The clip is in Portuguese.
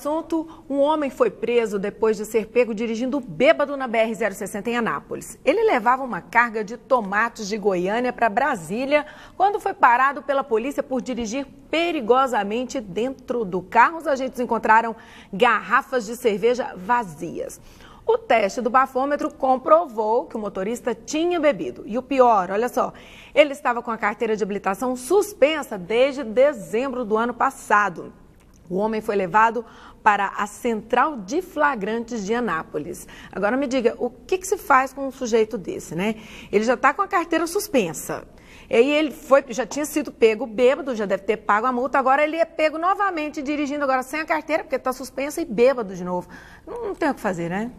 assunto, um homem foi preso depois de ser pego dirigindo bêbado na BR-060 em Anápolis. Ele levava uma carga de tomates de Goiânia para Brasília quando foi parado pela polícia por dirigir perigosamente dentro do carro. Os agentes encontraram garrafas de cerveja vazias. O teste do bafômetro comprovou que o motorista tinha bebido. E o pior, olha só, ele estava com a carteira de habilitação suspensa desde dezembro do ano passado. O homem foi levado para a central de flagrantes de Anápolis. Agora me diga, o que, que se faz com um sujeito desse, né? Ele já está com a carteira suspensa. E aí ele foi, já tinha sido pego bêbado, já deve ter pago a multa, agora ele é pego novamente dirigindo, agora sem a carteira, porque está suspensa e bêbado de novo. Não, não tem o que fazer, né?